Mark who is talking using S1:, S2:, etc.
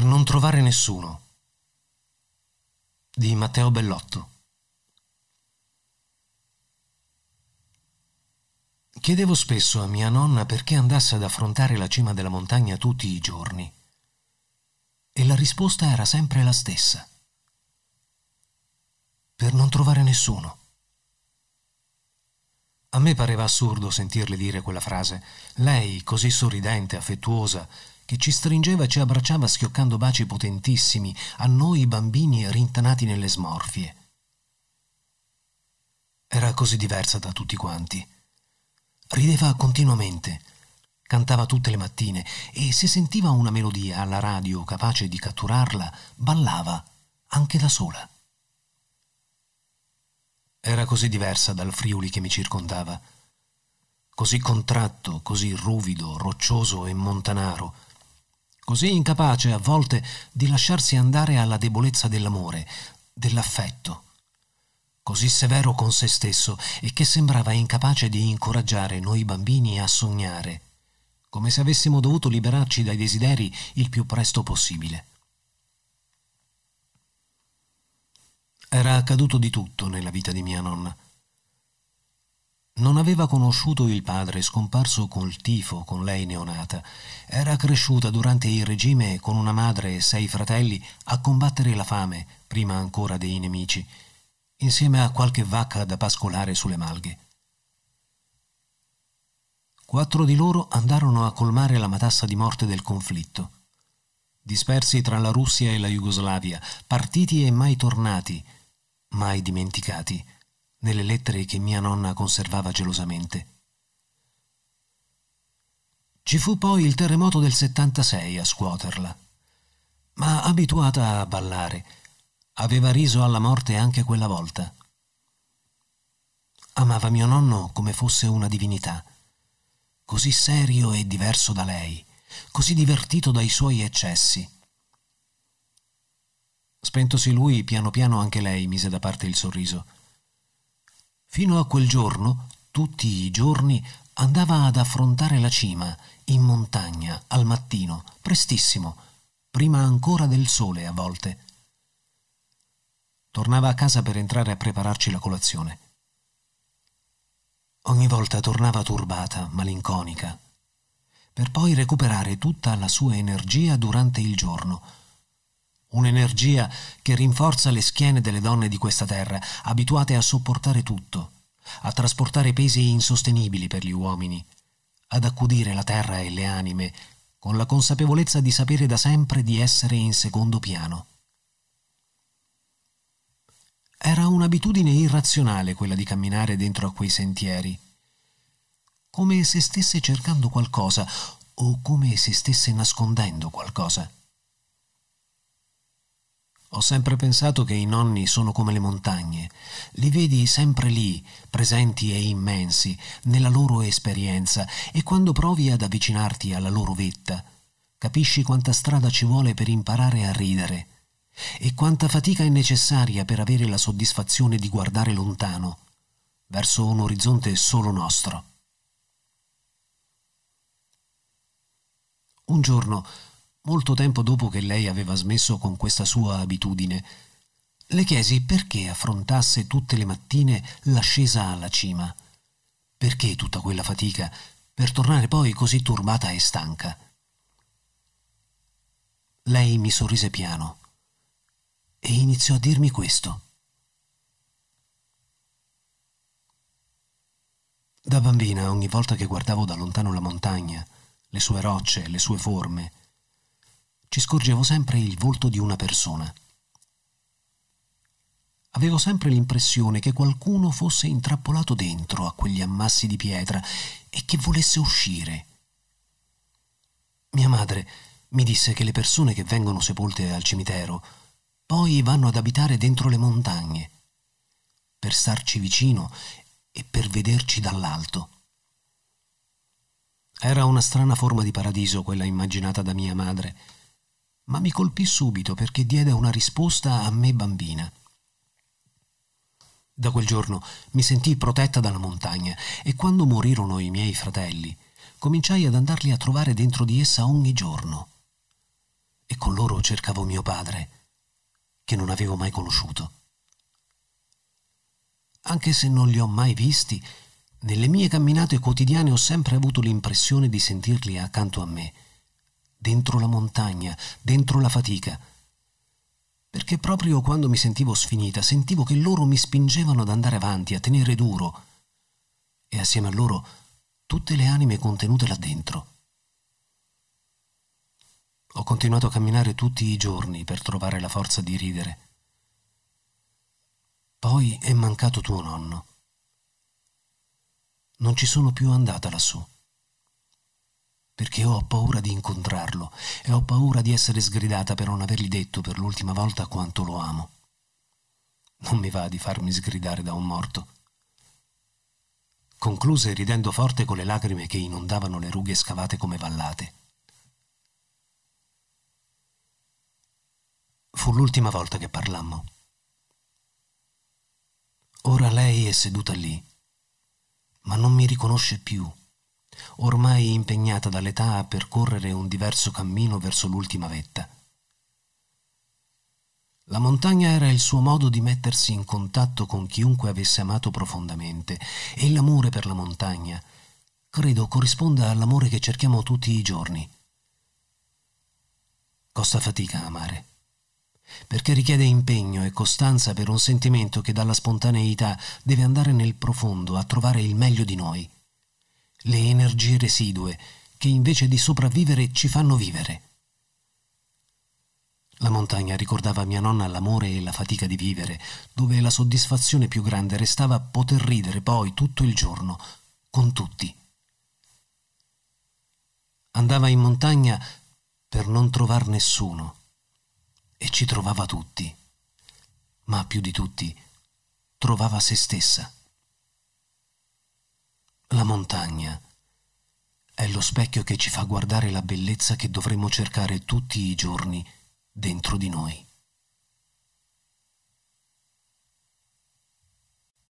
S1: per non trovare nessuno di Matteo Bellotto. Chiedevo spesso a mia nonna perché andasse ad affrontare la cima della montagna tutti i giorni e la risposta era sempre la stessa. Per non trovare nessuno. A me pareva assurdo sentirle dire quella frase. Lei, così sorridente, affettuosa, che ci stringeva e ci abbracciava schioccando baci potentissimi a noi bambini rintanati nelle smorfie. Era così diversa da tutti quanti. Rideva continuamente, cantava tutte le mattine e se sentiva una melodia alla radio capace di catturarla, ballava anche da sola. Era così diversa dal Friuli che mi circondava, così contratto, così ruvido, roccioso e montanaro, così incapace a volte di lasciarsi andare alla debolezza dell'amore, dell'affetto, così severo con se stesso e che sembrava incapace di incoraggiare noi bambini a sognare, come se avessimo dovuto liberarci dai desideri il più presto possibile. Era accaduto di tutto nella vita di mia nonna non aveva conosciuto il padre scomparso col tifo con lei neonata. Era cresciuta durante il regime con una madre e sei fratelli a combattere la fame, prima ancora dei nemici, insieme a qualche vacca da pascolare sulle malghe. Quattro di loro andarono a colmare la matassa di morte del conflitto. Dispersi tra la Russia e la Jugoslavia, partiti e mai tornati, mai dimenticati nelle lettere che mia nonna conservava gelosamente. Ci fu poi il terremoto del 76 a scuoterla, ma abituata a ballare, aveva riso alla morte anche quella volta. Amava mio nonno come fosse una divinità, così serio e diverso da lei, così divertito dai suoi eccessi. Spentosi lui, piano piano anche lei mise da parte il sorriso Fino a quel giorno, tutti i giorni, andava ad affrontare la cima, in montagna, al mattino, prestissimo, prima ancora del sole a volte. Tornava a casa per entrare a prepararci la colazione. Ogni volta tornava turbata, malinconica, per poi recuperare tutta la sua energia durante il giorno Un'energia che rinforza le schiene delle donne di questa terra, abituate a sopportare tutto, a trasportare pesi insostenibili per gli uomini, ad accudire la terra e le anime, con la consapevolezza di sapere da sempre di essere in secondo piano. Era un'abitudine irrazionale quella di camminare dentro a quei sentieri, come se stesse cercando qualcosa o come se stesse nascondendo qualcosa. Ho sempre pensato che i nonni sono come le montagne, li vedi sempre lì, presenti e immensi, nella loro esperienza, e quando provi ad avvicinarti alla loro vetta, capisci quanta strada ci vuole per imparare a ridere e quanta fatica è necessaria per avere la soddisfazione di guardare lontano, verso un orizzonte solo nostro. Un giorno molto tempo dopo che lei aveva smesso con questa sua abitudine, le chiesi perché affrontasse tutte le mattine l'ascesa alla cima. Perché tutta quella fatica, per tornare poi così turbata e stanca? Lei mi sorrise piano e iniziò a dirmi questo. Da bambina, ogni volta che guardavo da lontano la montagna, le sue rocce, le sue forme, ci scorgevo sempre il volto di una persona. Avevo sempre l'impressione che qualcuno fosse intrappolato dentro a quegli ammassi di pietra e che volesse uscire. Mia madre mi disse che le persone che vengono sepolte al cimitero poi vanno ad abitare dentro le montagne, per starci vicino e per vederci dall'alto. Era una strana forma di paradiso quella immaginata da mia madre ma mi colpì subito perché diede una risposta a me bambina. Da quel giorno mi sentii protetta dalla montagna e quando morirono i miei fratelli, cominciai ad andarli a trovare dentro di essa ogni giorno. E con loro cercavo mio padre, che non avevo mai conosciuto. Anche se non li ho mai visti, nelle mie camminate quotidiane ho sempre avuto l'impressione di sentirli accanto a me dentro la montagna, dentro la fatica. Perché proprio quando mi sentivo sfinita, sentivo che loro mi spingevano ad andare avanti, a tenere duro. E assieme a loro tutte le anime contenute là dentro. Ho continuato a camminare tutti i giorni per trovare la forza di ridere. Poi è mancato tuo nonno. Non ci sono più andata lassù perché ho paura di incontrarlo e ho paura di essere sgridata per non avergli detto per l'ultima volta quanto lo amo. Non mi va di farmi sgridare da un morto. Concluse ridendo forte con le lacrime che inondavano le rughe scavate come vallate. Fu l'ultima volta che parlammo. Ora lei è seduta lì, ma non mi riconosce più ormai impegnata dall'età a percorrere un diverso cammino verso l'ultima vetta. La montagna era il suo modo di mettersi in contatto con chiunque avesse amato profondamente e l'amore per la montagna credo corrisponda all'amore che cerchiamo tutti i giorni. Costa fatica amare, perché richiede impegno e costanza per un sentimento che dalla spontaneità deve andare nel profondo a trovare il meglio di noi le energie residue che invece di sopravvivere ci fanno vivere. La montagna ricordava a mia nonna l'amore e la fatica di vivere, dove la soddisfazione più grande restava poter ridere poi tutto il giorno, con tutti. Andava in montagna per non trovare nessuno e ci trovava tutti, ma più di tutti trovava se stessa. La montagna è lo specchio che ci fa guardare la bellezza che dovremmo cercare tutti i giorni dentro di noi.